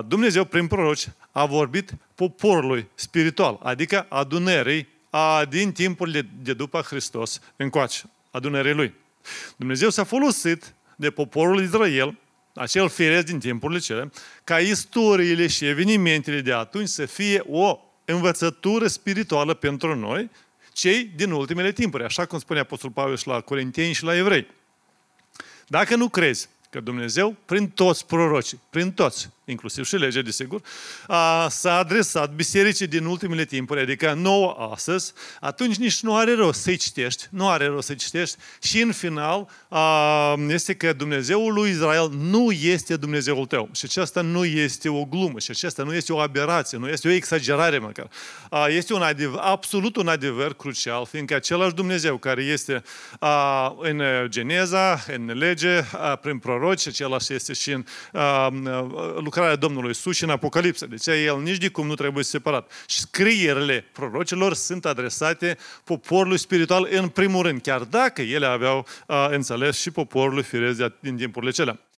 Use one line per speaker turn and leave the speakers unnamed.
Dumnezeu, prin proroci, a vorbit poporului spiritual, adică adunării a, din timpul de după Hristos încoace, adunării lui. Dumnezeu s-a folosit de poporul Israel, acel firesc din timpurile cele, ca istoriile și evenimentele de atunci să fie o învățătură spirituală pentru noi, cei din ultimele timpuri, așa cum spune Apostolul Pavel și la Corinteni și la Evrei. Dacă nu crezi că Dumnezeu, prin toți prorocii, prin toți, inclusiv și legea, desigur, s-a adresat bisericii din ultimele timpuri, adică nouă astăzi, atunci nici nu are rost să-i citești, nu are rost să-i citești și în final este că Dumnezeul lui Israel nu este Dumnezeul tău. Și aceasta nu este o glumă, și aceasta nu este o aberație, nu este o exagerare măcar. Este un adevăr, absolut un adevăr crucial, fiindcă același Dumnezeu care este în Geneza, în lege, prin proroci, același este și în lucrarea lucrarea Domnului sus și în Apocalipsă. Deci el nici de cum nu trebuie separat. Și scrierile prorocilor sunt adresate poporului spiritual în primul rând, chiar dacă ele aveau a, înțeles și poporului firez din timpurile celea.